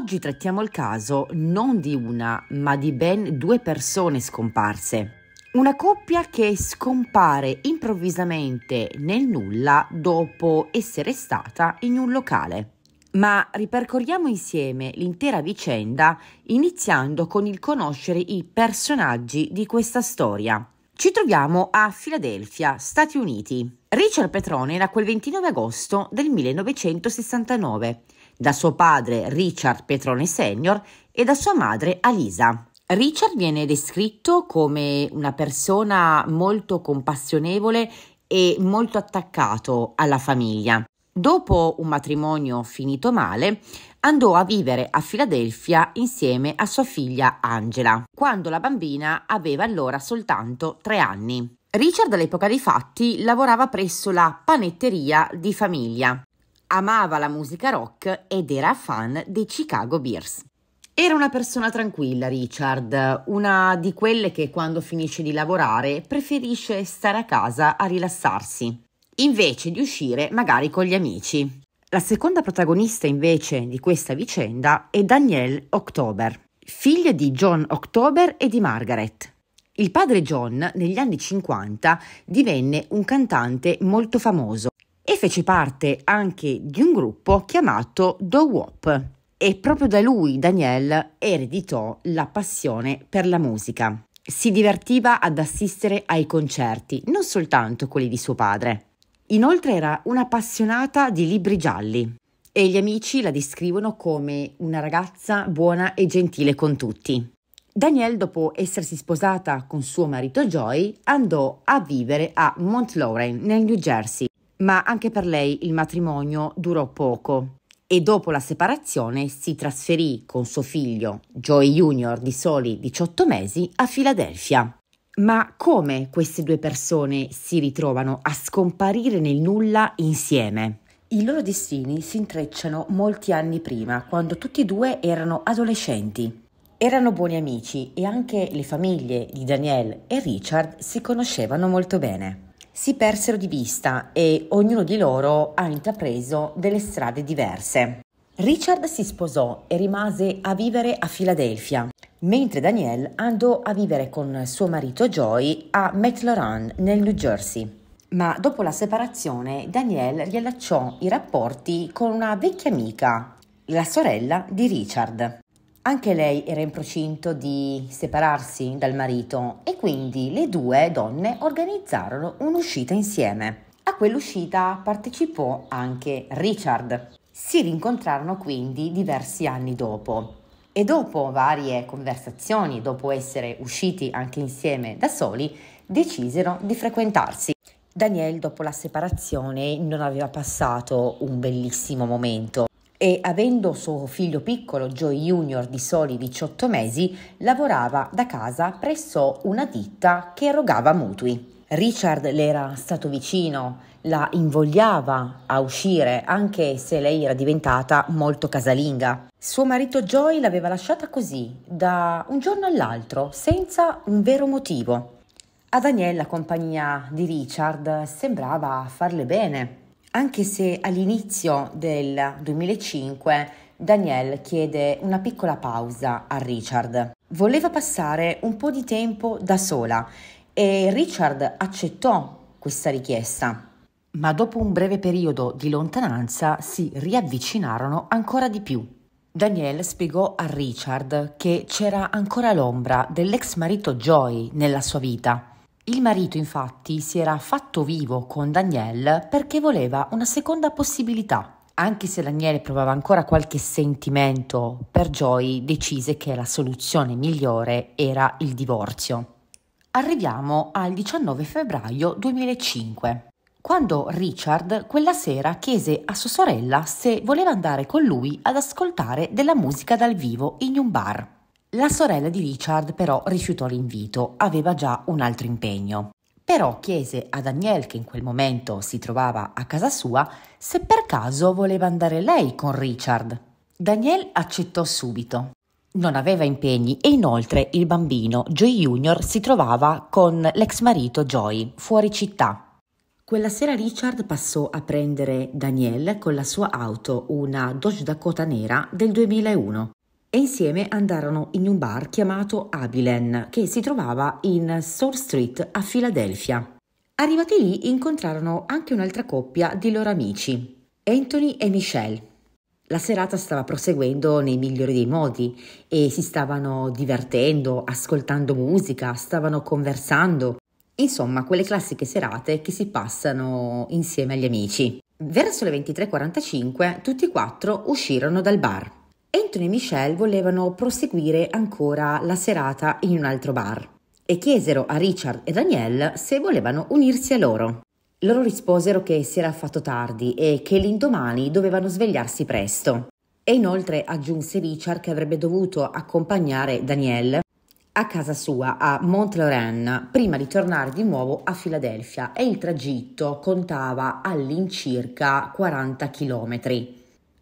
Oggi trattiamo il caso non di una, ma di ben due persone scomparse. Una coppia che scompare improvvisamente nel nulla dopo essere stata in un locale. Ma ripercorriamo insieme l'intera vicenda iniziando con il conoscere i personaggi di questa storia. Ci troviamo a Filadelfia, Stati Uniti. Richard Petrone era quel 29 agosto del 1969 da suo padre Richard Petrone Sr. e da sua madre Alisa. Richard viene descritto come una persona molto compassionevole e molto attaccato alla famiglia. Dopo un matrimonio finito male, andò a vivere a Filadelfia insieme a sua figlia Angela, quando la bambina aveva allora soltanto tre anni. Richard all'epoca dei fatti lavorava presso la panetteria di famiglia amava la musica rock ed era fan dei Chicago Bears. Era una persona tranquilla, Richard, una di quelle che quando finisce di lavorare preferisce stare a casa a rilassarsi, invece di uscire magari con gli amici. La seconda protagonista invece di questa vicenda è Danielle October, figlia di John October e di Margaret. Il padre John negli anni 50 divenne un cantante molto famoso e fece parte anche di un gruppo chiamato The Wop. E proprio da lui Daniel ereditò la passione per la musica. Si divertiva ad assistere ai concerti, non soltanto quelli di suo padre. Inoltre era un'appassionata di libri gialli e gli amici la descrivono come una ragazza buona e gentile con tutti. Danielle, dopo essersi sposata con suo marito Joy, andò a vivere a Mount Lauren, nel New Jersey, ma anche per lei il matrimonio durò poco e dopo la separazione si trasferì con suo figlio Joey Junior di soli 18 mesi a Filadelfia. Ma come queste due persone si ritrovano a scomparire nel nulla insieme? I loro destini si intrecciano molti anni prima, quando tutti e due erano adolescenti. Erano buoni amici e anche le famiglie di Danielle e Richard si conoscevano molto bene si persero di vista e ognuno di loro ha intrapreso delle strade diverse. Richard si sposò e rimase a vivere a Filadelfia, mentre Danielle andò a vivere con suo marito Joy a McLaurin nel New Jersey. Ma dopo la separazione Danielle riallacciò i rapporti con una vecchia amica, la sorella di Richard. Anche lei era in procinto di separarsi dal marito e quindi le due donne organizzarono un'uscita insieme. A quell'uscita partecipò anche Richard. Si rincontrarono quindi diversi anni dopo e dopo varie conversazioni, dopo essere usciti anche insieme da soli, decisero di frequentarsi. Daniel dopo la separazione non aveva passato un bellissimo momento e avendo suo figlio piccolo, Joy Junior, di soli 18 mesi, lavorava da casa presso una ditta che erogava mutui. Richard le era stato vicino, la invogliava a uscire anche se lei era diventata molto casalinga. Suo marito Joy l'aveva lasciata così, da un giorno all'altro, senza un vero motivo. A Daniel la compagnia di Richard sembrava farle bene anche se all'inizio del 2005 Daniel chiede una piccola pausa a Richard. Voleva passare un po' di tempo da sola e Richard accettò questa richiesta. Ma dopo un breve periodo di lontananza si riavvicinarono ancora di più. Daniel spiegò a Richard che c'era ancora l'ombra dell'ex marito Joy nella sua vita il marito infatti si era fatto vivo con Danielle perché voleva una seconda possibilità. Anche se Daniele provava ancora qualche sentimento per Joy, decise che la soluzione migliore era il divorzio. Arriviamo al 19 febbraio 2005, quando Richard quella sera chiese a sua sorella se voleva andare con lui ad ascoltare della musica dal vivo in un bar. La sorella di Richard però rifiutò l'invito, aveva già un altro impegno. Però chiese a Daniel, che in quel momento si trovava a casa sua, se per caso voleva andare lei con Richard. Daniel accettò subito. Non aveva impegni e inoltre il bambino Joy Junior, si trovava con l'ex marito Joy fuori città quella sera Richard passò a prendere Daniel con la sua auto, una Dodge Dakota nera del 2001 e insieme andarono in un bar chiamato Abilen che si trovava in Soul Street a Filadelfia. Arrivati lì incontrarono anche un'altra coppia di loro amici, Anthony e Michelle. La serata stava proseguendo nei migliori dei modi e si stavano divertendo, ascoltando musica, stavano conversando. Insomma, quelle classiche serate che si passano insieme agli amici. Verso le 23.45 tutti e quattro uscirono dal bar. Anthony e Michelle volevano proseguire ancora la serata in un altro bar e chiesero a Richard e Danielle se volevano unirsi a loro. Loro risposero che si era fatto tardi e che l'indomani dovevano svegliarsi presto. E inoltre aggiunse Richard che avrebbe dovuto accompagnare Danielle a casa sua a Mont Lorraine prima di tornare di nuovo a Filadelfia e il tragitto contava all'incirca 40 chilometri.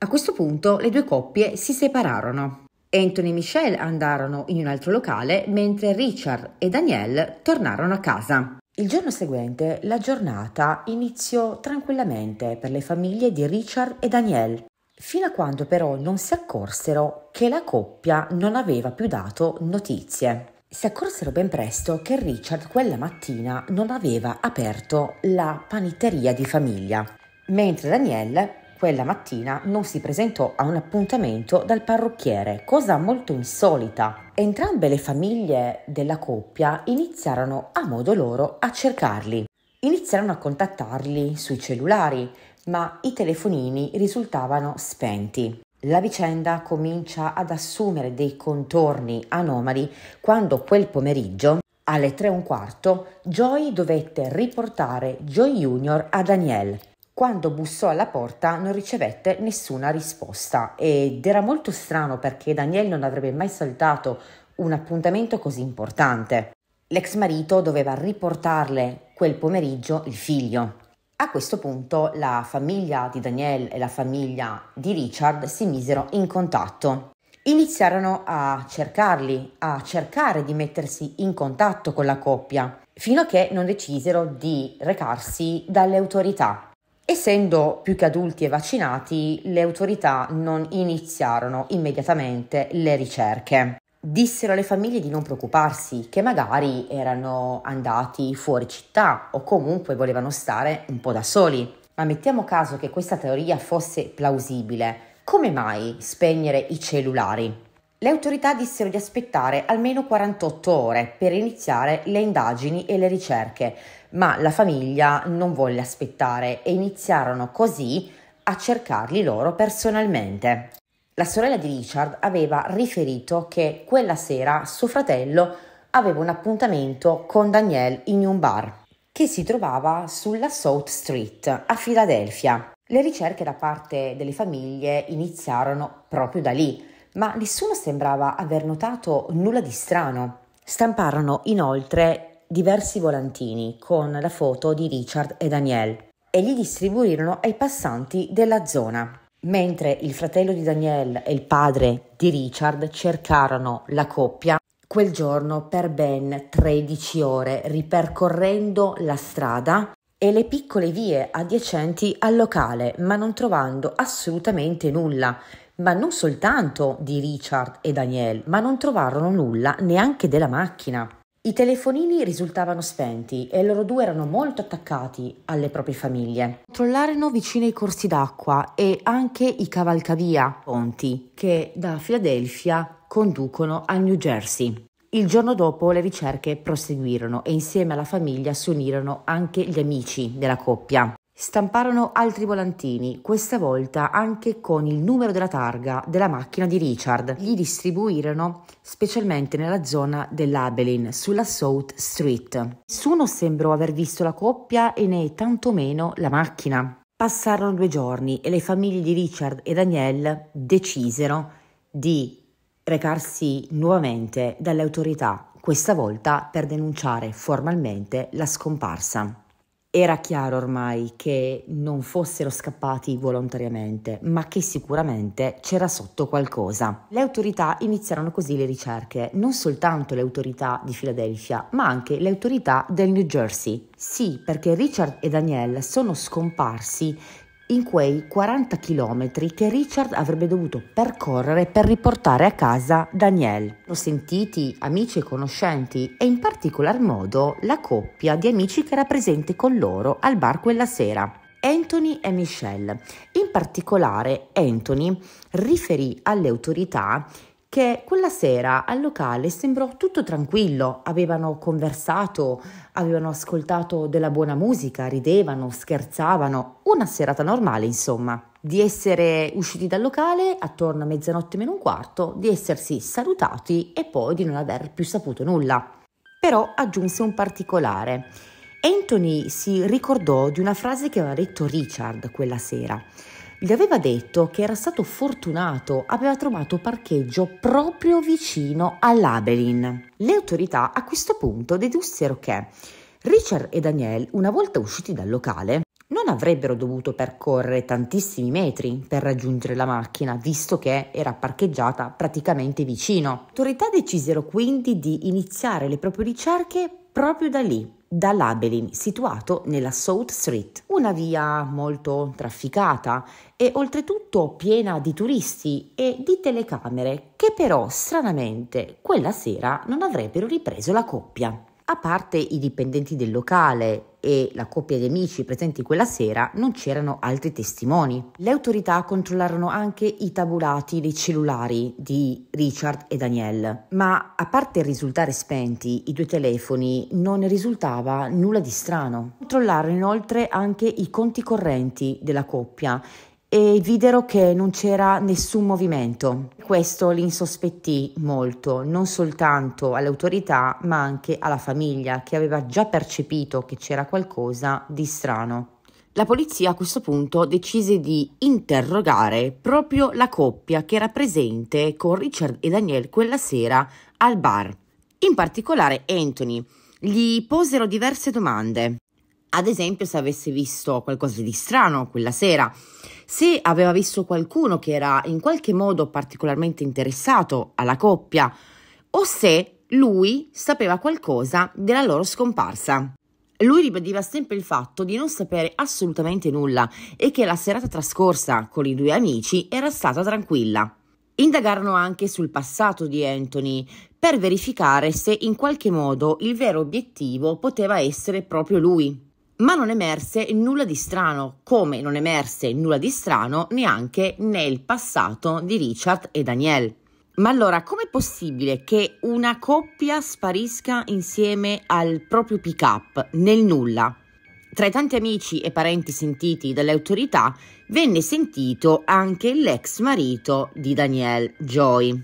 A questo punto le due coppie si separarono. Anthony e Michelle andarono in un altro locale, mentre Richard e Danielle tornarono a casa. Il giorno seguente la giornata iniziò tranquillamente per le famiglie di Richard e Danielle, fino a quando però non si accorsero che la coppia non aveva più dato notizie. Si accorsero ben presto che Richard quella mattina non aveva aperto la panitteria di famiglia, mentre Danielle quella mattina non si presentò a un appuntamento dal parrucchiere, cosa molto insolita. Entrambe le famiglie della coppia iniziarono a modo loro a cercarli. Iniziarono a contattarli sui cellulari, ma i telefonini risultavano spenti. La vicenda comincia ad assumere dei contorni anomali quando quel pomeriggio, alle 3 e un quarto, Joy dovette riportare Joy Junior a Danielle quando bussò alla porta non ricevette nessuna risposta ed era molto strano perché Daniel non avrebbe mai saltato un appuntamento così importante. L'ex marito doveva riportarle quel pomeriggio il figlio. A questo punto la famiglia di Daniel e la famiglia di Richard si misero in contatto. Iniziarono a cercarli, a cercare di mettersi in contatto con la coppia, fino a che non decisero di recarsi dalle autorità. Essendo più che adulti e vaccinati, le autorità non iniziarono immediatamente le ricerche. Dissero alle famiglie di non preoccuparsi, che magari erano andati fuori città o comunque volevano stare un po' da soli. Ma mettiamo caso che questa teoria fosse plausibile, come mai spegnere i cellulari? Le autorità dissero di aspettare almeno 48 ore per iniziare le indagini e le ricerche, ma la famiglia non volle aspettare e iniziarono così a cercarli loro personalmente. La sorella di Richard aveva riferito che quella sera suo fratello aveva un appuntamento con Danielle in un bar che si trovava sulla South Street a Filadelfia. Le ricerche da parte delle famiglie iniziarono proprio da lì ma nessuno sembrava aver notato nulla di strano. Stamparono inoltre diversi volantini con la foto di Richard e Daniel e li distribuirono ai passanti della zona. Mentre il fratello di Daniel e il padre di Richard cercarono la coppia quel giorno per ben 13 ore ripercorrendo la strada e le piccole vie adiacenti al locale, ma non trovando assolutamente nulla, ma non soltanto di Richard e Daniel, ma non trovarono nulla neanche della macchina. I telefonini risultavano spenti e loro due erano molto attaccati alle proprie famiglie. Controllarono vicino i corsi d'acqua e anche i cavalcavia, ponti che da Filadelfia conducono a New Jersey. Il giorno dopo le ricerche proseguirono e insieme alla famiglia si unirono anche gli amici della coppia. Stamparono altri volantini, questa volta anche con il numero della targa della macchina di Richard. Li distribuirono specialmente nella zona dell'Abelin, sulla South Street. Nessuno sembrò aver visto la coppia e né tantomeno la macchina. Passarono due giorni e le famiglie di Richard e Danielle decisero di recarsi nuovamente dalle autorità, questa volta per denunciare formalmente la scomparsa. Era chiaro ormai che non fossero scappati volontariamente, ma che sicuramente c'era sotto qualcosa. Le autorità iniziarono così le ricerche, non soltanto le autorità di Filadelfia, ma anche le autorità del New Jersey. Sì, perché Richard e Danielle sono scomparsi in quei 40 chilometri che Richard avrebbe dovuto percorrere per riportare a casa Danielle. L'ho sentiti amici e conoscenti e in particolar modo la coppia di amici che era presente con loro al bar quella sera. Anthony e Michelle. In particolare Anthony riferì alle autorità che quella sera al locale sembrò tutto tranquillo, avevano conversato, avevano ascoltato della buona musica, ridevano, scherzavano, una serata normale insomma. Di essere usciti dal locale attorno a mezzanotte meno un quarto, di essersi salutati e poi di non aver più saputo nulla. Però aggiunse un particolare. Anthony si ricordò di una frase che aveva detto Richard quella sera. Gli aveva detto che era stato fortunato, aveva trovato parcheggio proprio vicino all'Abelin. Le autorità a questo punto dedussero che Richard e Daniel, una volta usciti dal locale, non avrebbero dovuto percorrere tantissimi metri per raggiungere la macchina, visto che era parcheggiata praticamente vicino. Le autorità decisero quindi di iniziare le proprie ricerche proprio da lì, da Labelin, situato nella South Street, una via molto trafficata e oltretutto piena di turisti e di telecamere che però stranamente quella sera non avrebbero ripreso la coppia. A parte i dipendenti del locale e la coppia di amici presenti quella sera, non c'erano altri testimoni. Le autorità controllarono anche i tabulati dei cellulari di Richard e Danielle, ma a parte risultare spenti i due telefoni, non risultava nulla di strano. Controllarono inoltre anche i conti correnti della coppia e videro che non c'era nessun movimento. Questo li insospettì molto, non soltanto alle autorità, ma anche alla famiglia che aveva già percepito che c'era qualcosa di strano. La polizia a questo punto decise di interrogare proprio la coppia che era presente con Richard e Daniel quella sera al bar. In particolare Anthony. Gli posero diverse domande ad esempio se avesse visto qualcosa di strano quella sera, se aveva visto qualcuno che era in qualche modo particolarmente interessato alla coppia o se lui sapeva qualcosa della loro scomparsa. Lui ribadiva sempre il fatto di non sapere assolutamente nulla e che la serata trascorsa con i due amici era stata tranquilla. Indagarono anche sul passato di Anthony per verificare se in qualche modo il vero obiettivo poteva essere proprio lui ma non emerse nulla di strano, come non emerse nulla di strano neanche nel passato di Richard e Danielle. Ma allora, com'è possibile che una coppia sparisca insieme al proprio pick-up nel nulla? Tra i tanti amici e parenti sentiti dalle autorità, venne sentito anche l'ex marito di Danielle, Joy.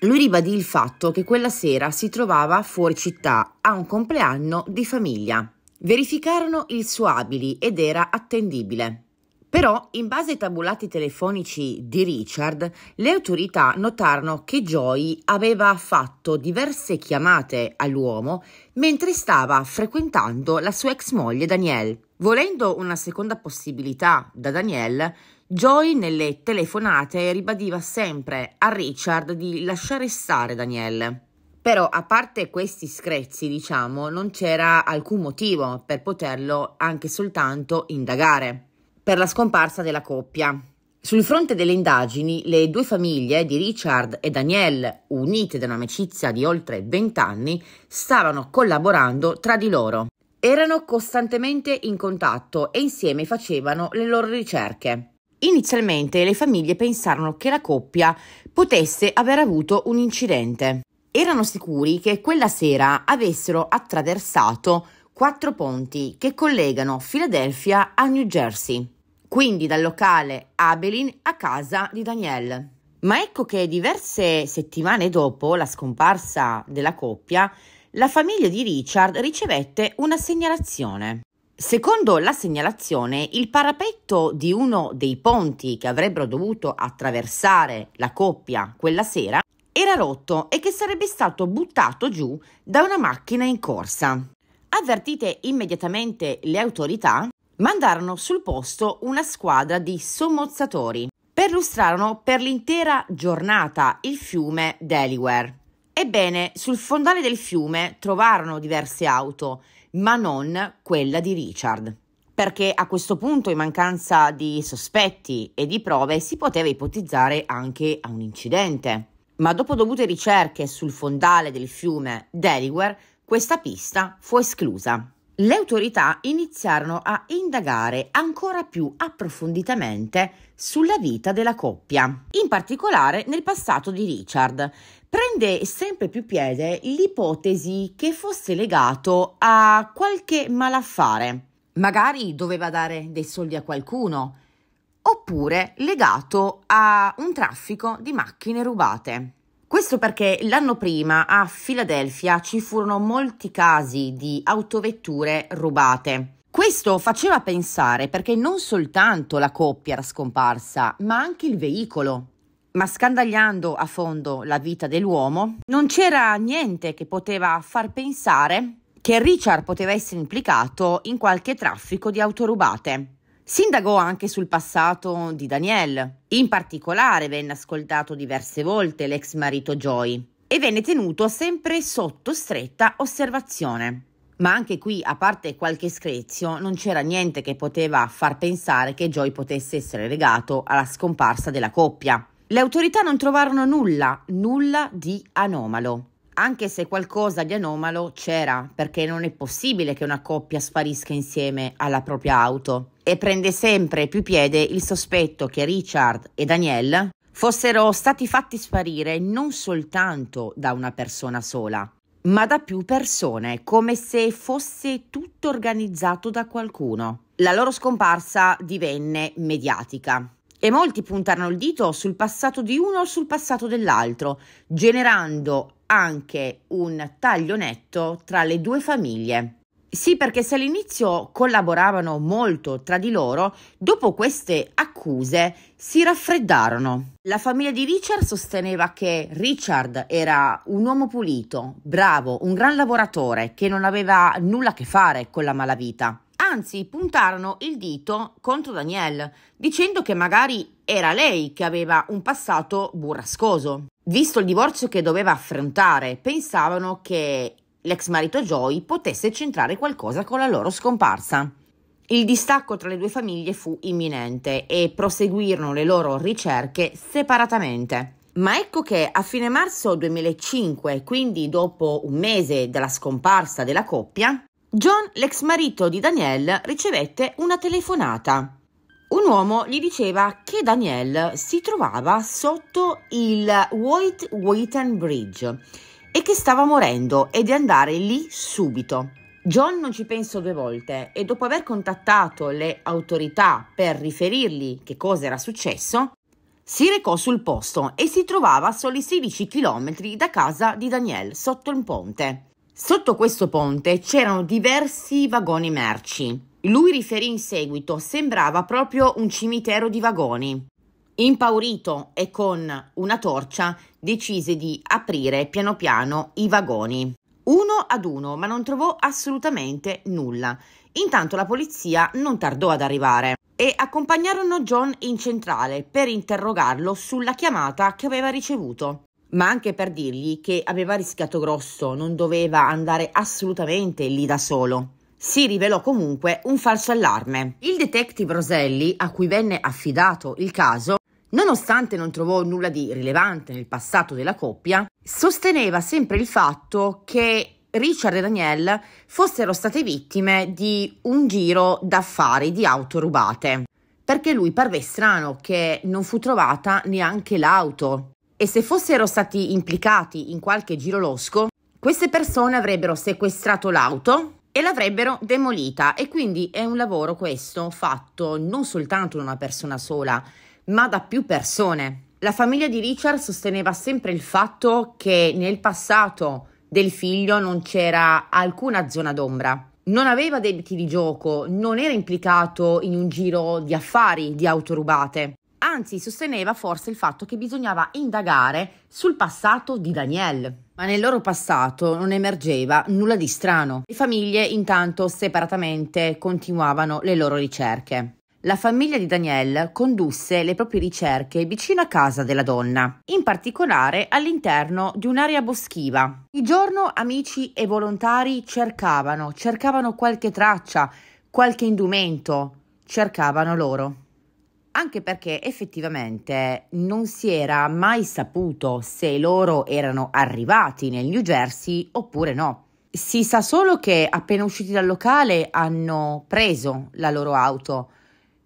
Lui ribadì il fatto che quella sera si trovava fuori città a un compleanno di famiglia. Verificarono il suo abili ed era attendibile. Però, in base ai tabulati telefonici di Richard, le autorità notarono che Joy aveva fatto diverse chiamate all'uomo mentre stava frequentando la sua ex moglie Danielle. Volendo una seconda possibilità da Danielle, Joy nelle telefonate ribadiva sempre a Richard di lasciare stare Danielle. Però a parte questi screzzi, diciamo, non c'era alcun motivo per poterlo anche soltanto indagare per la scomparsa della coppia. Sul fronte delle indagini, le due famiglie di Richard e Danielle, unite da un'amicizia di oltre 20 anni, stavano collaborando tra di loro. Erano costantemente in contatto e insieme facevano le loro ricerche. Inizialmente le famiglie pensarono che la coppia potesse aver avuto un incidente, erano sicuri che quella sera avessero attraversato quattro ponti che collegano Filadelfia a New Jersey, quindi dal locale Abelin a casa di Danielle. Ma ecco che diverse settimane dopo la scomparsa della coppia, la famiglia di Richard ricevette una segnalazione. Secondo la segnalazione, il parapetto di uno dei ponti che avrebbero dovuto attraversare la coppia quella sera era rotto e che sarebbe stato buttato giù da una macchina in corsa. Avvertite immediatamente le autorità, mandarono sul posto una squadra di sommozzatori. Perlustrarono per l'intera giornata il fiume Delaware. Ebbene, sul fondale del fiume trovarono diverse auto, ma non quella di Richard perché a questo punto, in mancanza di sospetti e di prove, si poteva ipotizzare anche a un incidente. Ma dopo dovute ricerche sul fondale del fiume Delaware, questa pista fu esclusa. Le autorità iniziarono a indagare ancora più approfonditamente sulla vita della coppia, in particolare nel passato di Richard. Prende sempre più piede l'ipotesi che fosse legato a qualche malaffare. Magari doveva dare dei soldi a qualcuno, oppure legato a un traffico di macchine rubate. Questo perché l'anno prima a Filadelfia ci furono molti casi di autovetture rubate. Questo faceva pensare perché non soltanto la coppia era scomparsa, ma anche il veicolo. Ma scandagliando a fondo la vita dell'uomo, non c'era niente che poteva far pensare che Richard poteva essere implicato in qualche traffico di auto rubate. Si indagò anche sul passato di Daniel. In particolare venne ascoltato diverse volte l'ex marito Joy e venne tenuto sempre sotto stretta osservazione. Ma anche qui, a parte qualche screzio, non c'era niente che poteva far pensare che Joy potesse essere legato alla scomparsa della coppia. Le autorità non trovarono nulla, nulla di anomalo. Anche se qualcosa di anomalo c'era, perché non è possibile che una coppia sparisca insieme alla propria auto e prende sempre più piede il sospetto che Richard e Danielle fossero stati fatti sparire non soltanto da una persona sola, ma da più persone, come se fosse tutto organizzato da qualcuno. La loro scomparsa divenne mediatica. E molti puntarono il dito sul passato di uno o sul passato dell'altro, generando anche un taglio netto tra le due famiglie. Sì, perché se all'inizio collaboravano molto tra di loro, dopo queste accuse si raffreddarono. La famiglia di Richard sosteneva che Richard era un uomo pulito, bravo, un gran lavoratore che non aveva nulla a che fare con la malavita. Anzi, puntarono il dito contro Danielle, dicendo che magari era lei che aveva un passato burrascoso. Visto il divorzio che doveva affrontare, pensavano che l'ex marito Joy potesse centrare qualcosa con la loro scomparsa. Il distacco tra le due famiglie fu imminente e proseguirono le loro ricerche separatamente. Ma ecco che a fine marzo 2005, quindi dopo un mese dalla scomparsa della coppia, John, l'ex marito di Danielle, ricevette una telefonata. Un uomo gli diceva che Danielle si trovava sotto il White Witten Bridge e che stava morendo e di andare lì subito. John non ci pensò due volte e dopo aver contattato le autorità per riferirgli che cosa era successo, si recò sul posto e si trovava a soli 16 km da casa di Daniel, sotto un ponte. Sotto questo ponte c'erano diversi vagoni merci. Lui riferì in seguito, sembrava proprio un cimitero di vagoni. Impaurito e con una torcia decise di aprire piano piano i vagoni uno ad uno, ma non trovò assolutamente nulla. Intanto la polizia non tardò ad arrivare e accompagnarono John in centrale per interrogarlo sulla chiamata che aveva ricevuto, ma anche per dirgli che aveva rischiato grosso, non doveva andare assolutamente lì da solo. Si rivelò comunque un falso allarme. Il detective Roselli, a cui venne affidato il caso, Nonostante non trovò nulla di rilevante nel passato della coppia, sosteneva sempre il fatto che Richard e Danielle fossero state vittime di un giro d'affari di auto rubate, perché lui parve strano che non fu trovata neanche l'auto. E se fossero stati implicati in qualche giro losco, queste persone avrebbero sequestrato l'auto e l'avrebbero demolita e quindi è un lavoro questo fatto non soltanto da una persona sola, ma da più persone. La famiglia di Richard sosteneva sempre il fatto che nel passato del figlio non c'era alcuna zona d'ombra. Non aveva debiti di gioco, non era implicato in un giro di affari di auto rubate. Anzi, sosteneva forse il fatto che bisognava indagare sul passato di Danielle. Ma nel loro passato non emergeva nulla di strano. Le famiglie, intanto, separatamente continuavano le loro ricerche la famiglia di Danielle condusse le proprie ricerche vicino a casa della donna, in particolare all'interno di un'area boschiva. Di giorno amici e volontari cercavano, cercavano qualche traccia, qualche indumento, cercavano loro. Anche perché effettivamente non si era mai saputo se loro erano arrivati nel New Jersey oppure no. Si sa solo che appena usciti dal locale hanno preso la loro auto,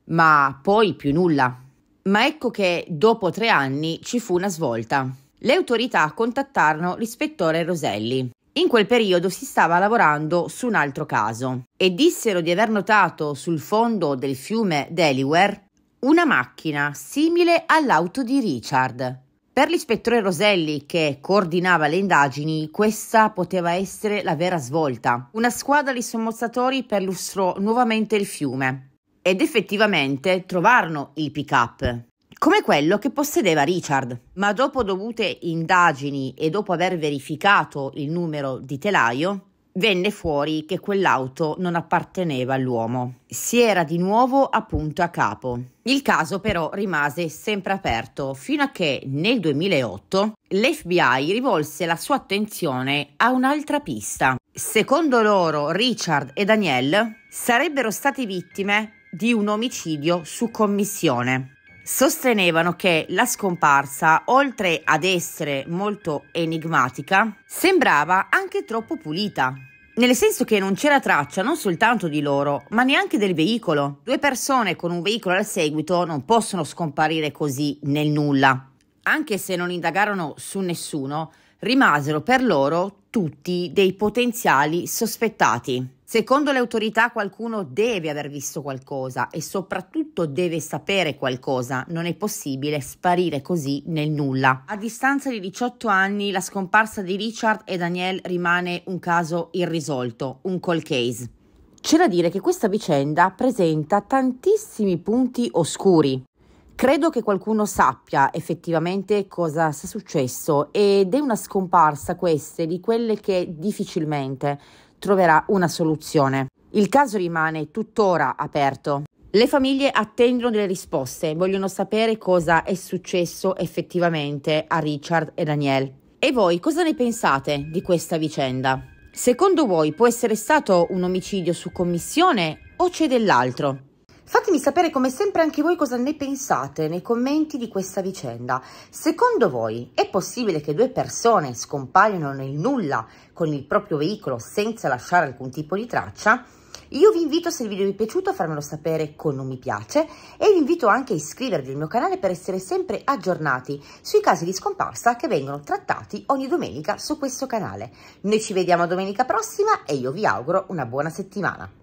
ma poi più nulla. Ma ecco che dopo tre anni ci fu una svolta. Le autorità contattarono l'ispettore Roselli. In quel periodo si stava lavorando su un altro caso e dissero di aver notato sul fondo del fiume Delaware una macchina simile all'auto di Richard. Per l'ispettore Roselli, che coordinava le indagini, questa poteva essere la vera svolta. Una squadra di sommozzatori perlustrò nuovamente il fiume ed effettivamente trovarono il pick-up, come quello che possedeva Richard. Ma dopo dovute indagini e dopo aver verificato il numero di telaio, venne fuori che quell'auto non apparteneva all'uomo. Si era di nuovo appunto a capo. Il caso però rimase sempre aperto fino a che nel 2008 l'FBI rivolse la sua attenzione a un'altra pista. Secondo loro Richard e Danielle sarebbero stati vittime di un omicidio su commissione. Sostenevano che la scomparsa, oltre ad essere molto enigmatica, sembrava anche troppo pulita. Nel senso che non c'era traccia non soltanto di loro, ma neanche del veicolo. Due persone con un veicolo al seguito non possono scomparire così nel nulla. Anche se non indagarono su nessuno, rimasero per loro tutti dei potenziali sospettati. Secondo le autorità qualcuno deve aver visto qualcosa e soprattutto deve sapere qualcosa, non è possibile sparire così nel nulla. A distanza di 18 anni la scomparsa di Richard e Daniel rimane un caso irrisolto, un call case. C'è da dire che questa vicenda presenta tantissimi punti oscuri. Credo che qualcuno sappia effettivamente cosa sia successo ed è una scomparsa queste di quelle che difficilmente troverà una soluzione. Il caso rimane tuttora aperto. Le famiglie attendono delle risposte, vogliono sapere cosa è successo effettivamente a Richard e Daniel. E voi cosa ne pensate di questa vicenda? Secondo voi può essere stato un omicidio su commissione o c'è dell'altro? Fatemi sapere come sempre anche voi cosa ne pensate nei commenti di questa vicenda. Secondo voi è possibile che due persone scompaiano nel nulla con il proprio veicolo senza lasciare alcun tipo di traccia? Io vi invito, se il video vi è piaciuto, a farmelo sapere con un mi piace e vi invito anche a iscrivervi al mio canale per essere sempre aggiornati sui casi di scomparsa che vengono trattati ogni domenica su questo canale. Noi ci vediamo domenica prossima e io vi auguro una buona settimana.